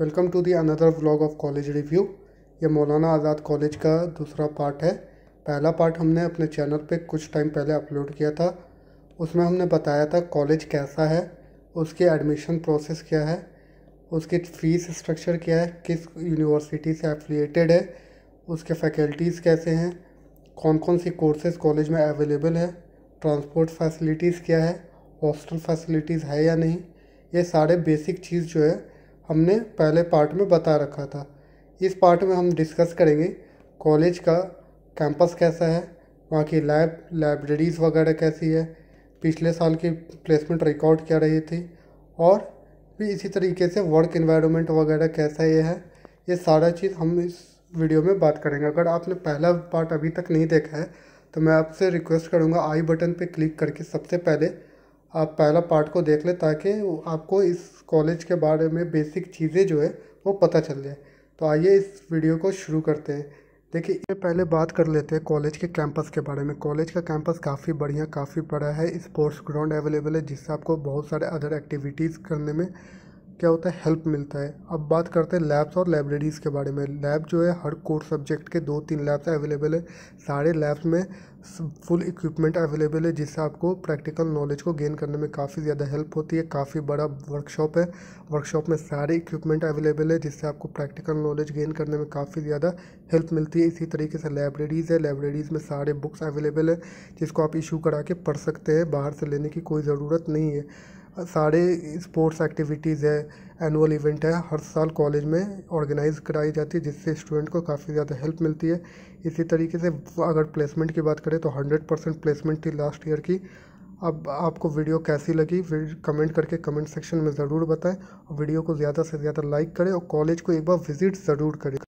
welcome to the another vlog of college review ये मौलाना आज़ाद college का दूसरा पार्ट है पहला पार्ट हमने अपने चैनल पे कुछ टाइम पहले अपलोड किया था उसमें हमने बताया था कॉलेज कैसा है उसके एडमिशन प्रोसेस क्या है उसकी फ़ीस स्ट्रक्चर क्या है किस यूनिवर्सिटी से एफिलेटेड है उसके फैकल्टीज़ कैसे हैं कौन कौन सी कोर्सेज कॉलेज में अवेलेबल है ट्रांसपोर्ट फैसिलिटीज़ क्या है हॉस्टल फैसिलिटीज़ है या नहीं ये सारे बेसिक चीज़ जो है हमने पहले पार्ट में बता रखा था इस पार्ट में हम डिस्कस करेंगे कॉलेज का कैंपस कैसा है वहाँ की लैब लाइब्रेरीज़ वगैरह कैसी है पिछले साल की प्लेसमेंट रिकॉर्ड क्या रही थी और भी इसी तरीके से वर्क इन्वायरमेंट वगैरह कैसा ये है ये सारा चीज़ हम इस वीडियो में बात करेंगे अगर आपने पहला पार्ट अभी तक नहीं देखा है तो मैं आपसे रिक्वेस्ट करूँगा आई बटन पर क्लिक करके सबसे पहले आप पहला पार्ट को देख लें ताकि आपको इस कॉलेज के बारे में बेसिक चीज़ें जो है वो पता चल जाए तो आइए इस वीडियो को शुरू करते हैं देखिए ये पहले बात कर लेते हैं कॉलेज के कैंपस के बारे में कॉलेज का कैंपस काफ़ी बढ़िया काफ़ी बड़ा है स्पोर्ट्स ग्राउंड अवेलेबल है जिससे आपको बहुत सारे अदर एक्टिविटीज़ करने में क्या होता है हेल्प मिलता है अब बात करते हैं लैब्स और लाइब्रेरीज़ के बारे में लैब जो है हर कोर सब्जेक्ट के दो तीन लैब्स अवेलेबल है सारे लैब्स में फुल इक्विपमेंट अवेलेबल है जिससे आपको प्रैक्टिकल नॉलेज को गेन करने में काफ़ी ज़्यादा हेल्प होती है काफ़ी बड़ा वर्कशॉप है वर्कशॉप में सारे इक्विपमेंट अवेलेबल है जिससे आपको प्रैक्टिकल नॉलेज गेन करने में काफ़ी ज़्यादा हेल्प मिलती है इसी तरीके से लाइब्रेरीज़ है लाइब्रेरीज़ में सारे बुक्स अवेलेबल है जिसको आप इशू करा के पढ़ सकते हैं बाहर से लेने की कोई ज़रूरत नहीं है सारे स्पोर्ट्स एक्टिविटीज़ है एनुअल इवेंट है हर साल कॉलेज में ऑर्गेनाइज कराई जाती है जिससे स्टूडेंट को काफ़ी ज़्यादा हेल्प मिलती है इसी तरीके से अगर प्लेसमेंट की बात करें तो हंड्रेड परसेंट प्लेसमेंट थी लास्ट ईयर की अब आपको वीडियो कैसी लगी कमेंट करके कमेंट सेक्शन में ज़रूर बताएं और वीडियो को ज़्यादा से ज़्यादा लाइक करें और कॉलेज को एक बार विज़िट ज़रूर करें